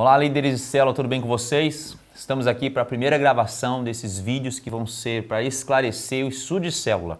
Olá, líderes de célula, tudo bem com vocês? Estamos aqui para a primeira gravação desses vídeos que vão ser para esclarecer o estudo de célula.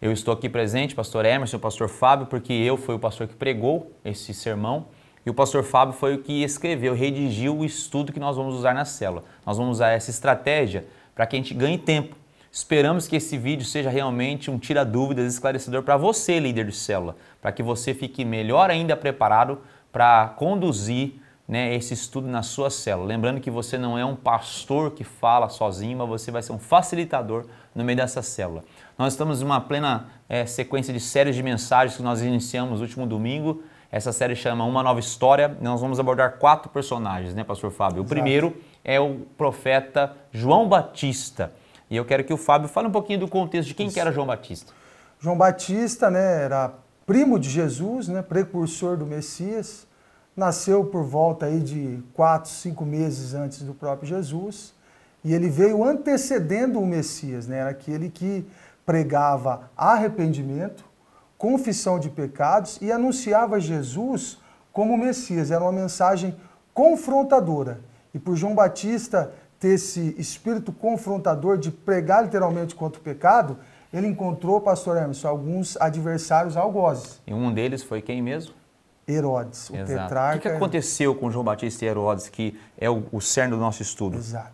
Eu estou aqui presente, pastor Emerson, pastor Fábio, porque eu fui o pastor que pregou esse sermão e o pastor Fábio foi o que escreveu, redigiu o estudo que nós vamos usar na célula. Nós vamos usar essa estratégia para que a gente ganhe tempo. Esperamos que esse vídeo seja realmente um tira-dúvidas esclarecedor para você, líder de célula, para que você fique melhor ainda preparado para conduzir né, esse estudo na sua célula. Lembrando que você não é um pastor que fala sozinho, mas você vai ser um facilitador no meio dessa célula. Nós estamos em uma plena é, sequência de séries de mensagens que nós iniciamos no último domingo. Essa série chama Uma Nova História. Nós vamos abordar quatro personagens, né, Pastor Fábio? O primeiro é o profeta João Batista. E eu quero que o Fábio fale um pouquinho do contexto de quem que era João Batista. João Batista né, era primo de Jesus, né, precursor do Messias nasceu por volta aí de quatro, cinco meses antes do próprio Jesus, e ele veio antecedendo o Messias, né? era aquele que pregava arrependimento, confissão de pecados e anunciava Jesus como Messias. Era uma mensagem confrontadora. E por João Batista ter esse espírito confrontador de pregar literalmente contra o pecado, ele encontrou, pastor Emerson, alguns adversários algozes. E um deles foi quem mesmo? Herodes, o Exato. tetrarca. O que, que aconteceu com João Batista e Herodes, que é o, o cerne do nosso estudo? Exato.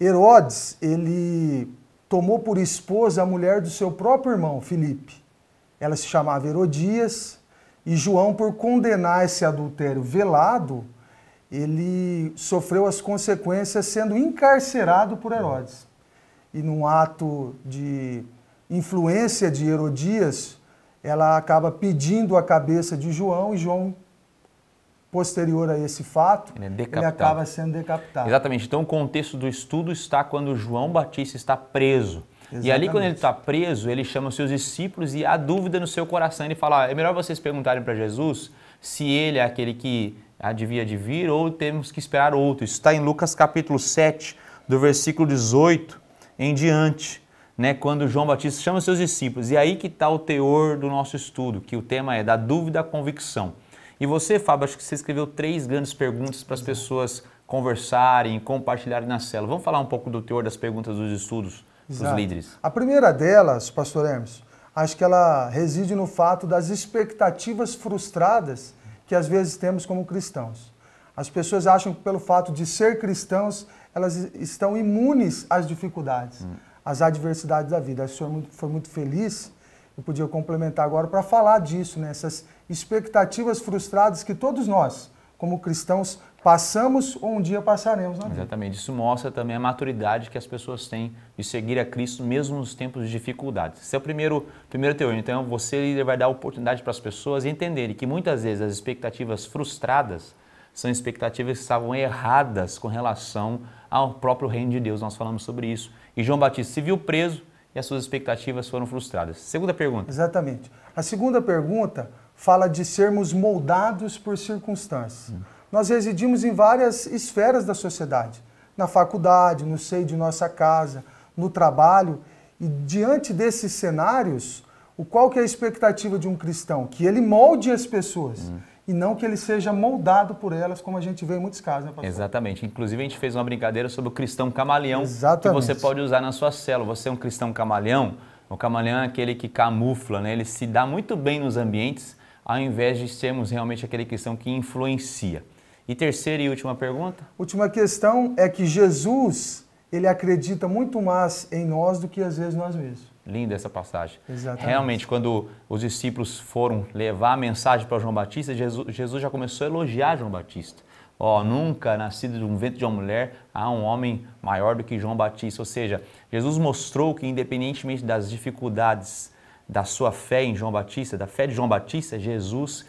Herodes, ele tomou por esposa a mulher do seu próprio irmão, Filipe. Ela se chamava Herodias, e João, por condenar esse adultério velado, ele sofreu as consequências sendo encarcerado por Herodes. E num ato de influência de Herodias, ela acaba pedindo a cabeça de João e João posterior a esse fato, ele, é ele, acaba sendo decapitado. Exatamente. Então, o contexto do estudo está quando João Batista está preso. Exatamente. E ali, quando ele está preso, ele chama seus discípulos e há dúvida no seu coração. Ele fala: ah, é melhor vocês perguntarem para Jesus se ele é aquele que devia de vir ou temos que esperar outro. Isso está em Lucas capítulo 7, do versículo 18 em diante né, quando João Batista chama seus discípulos. E aí que está o teor do nosso estudo, que o tema é da dúvida à convicção. E você, Fábio, acho que você escreveu três grandes perguntas para as pessoas conversarem, compartilharem na cela. Vamos falar um pouco do teor das perguntas dos estudos dos líderes. A primeira delas, pastor Hermes, acho que ela reside no fato das expectativas frustradas que às vezes temos como cristãos. As pessoas acham que pelo fato de ser cristãos, elas estão imunes às dificuldades. Hum as adversidades da vida. O senhor é foi muito feliz, eu podia complementar agora para falar disso, né? essas expectativas frustradas que todos nós, como cristãos, passamos ou um dia passaremos. Né? Exatamente, isso mostra também a maturidade que as pessoas têm de seguir a Cristo mesmo nos tempos de dificuldade. Esse é o primeiro, primeiro teor. Então, você líder, vai dar oportunidade para as pessoas entenderem que muitas vezes as expectativas frustradas são expectativas que estavam erradas com relação ao próprio reino de Deus. Nós falamos sobre isso. E João Batista se viu preso e as suas expectativas foram frustradas. Segunda pergunta. Exatamente. A segunda pergunta fala de sermos moldados por circunstâncias. Hum. Nós residimos em várias esferas da sociedade, na faculdade, no seio de nossa casa, no trabalho, e diante desses cenários, o qual que é a expectativa de um cristão? Que ele molde as pessoas. Hum e não que ele seja moldado por elas, como a gente vê em muitos casos. Né, Exatamente. Inclusive, a gente fez uma brincadeira sobre o cristão camaleão, Exatamente. que você pode usar na sua célula. Você é um cristão camaleão? O camaleão é aquele que camufla, né? ele se dá muito bem nos ambientes, ao invés de sermos realmente aquele cristão que influencia. E terceira e última pergunta? Última questão é que Jesus, ele acredita muito mais em nós do que às vezes nós mesmos. Linda essa passagem. Exatamente. Realmente, quando os discípulos foram levar a mensagem para João Batista, Jesus, Jesus já começou a elogiar João Batista. Ó, oh, nunca nascido de um vento de uma mulher há um homem maior do que João Batista. Ou seja, Jesus mostrou que, independentemente das dificuldades da sua fé em João Batista, da fé de João Batista, Jesus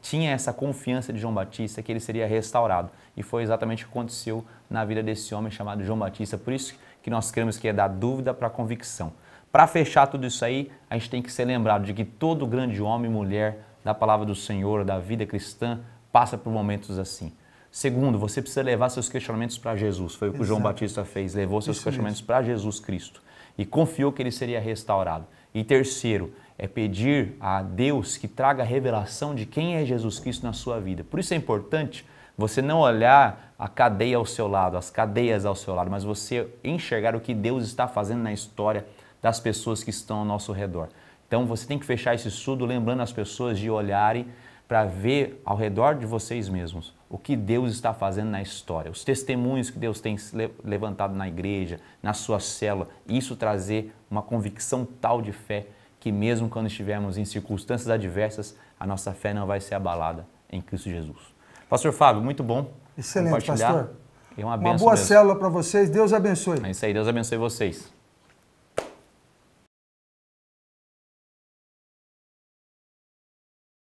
tinha essa confiança de João Batista que ele seria restaurado. E foi exatamente o que aconteceu na vida desse homem chamado João Batista. Por isso que nós cremos que é da dúvida para a convicção. Para fechar tudo isso aí, a gente tem que ser lembrado de que todo grande homem e mulher da palavra do Senhor, da vida cristã, passa por momentos assim. Segundo, você precisa levar seus questionamentos para Jesus. Foi o que Exato. João Batista fez, levou seus isso questionamentos para Jesus Cristo e confiou que ele seria restaurado. E terceiro, é pedir a Deus que traga a revelação de quem é Jesus Cristo na sua vida. Por isso é importante você não olhar a cadeia ao seu lado, as cadeias ao seu lado, mas você enxergar o que Deus está fazendo na história das pessoas que estão ao nosso redor. Então você tem que fechar esse estudo lembrando as pessoas de olharem para ver ao redor de vocês mesmos o que Deus está fazendo na história, os testemunhos que Deus tem levantado na igreja, na sua célula, isso trazer uma convicção tal de fé que mesmo quando estivermos em circunstâncias adversas, a nossa fé não vai ser abalada em Cristo Jesus. Pastor Fábio, muito bom Excelente, Pastor. É uma, uma boa mesmo. célula para vocês. Deus abençoe. É isso aí, Deus abençoe vocês.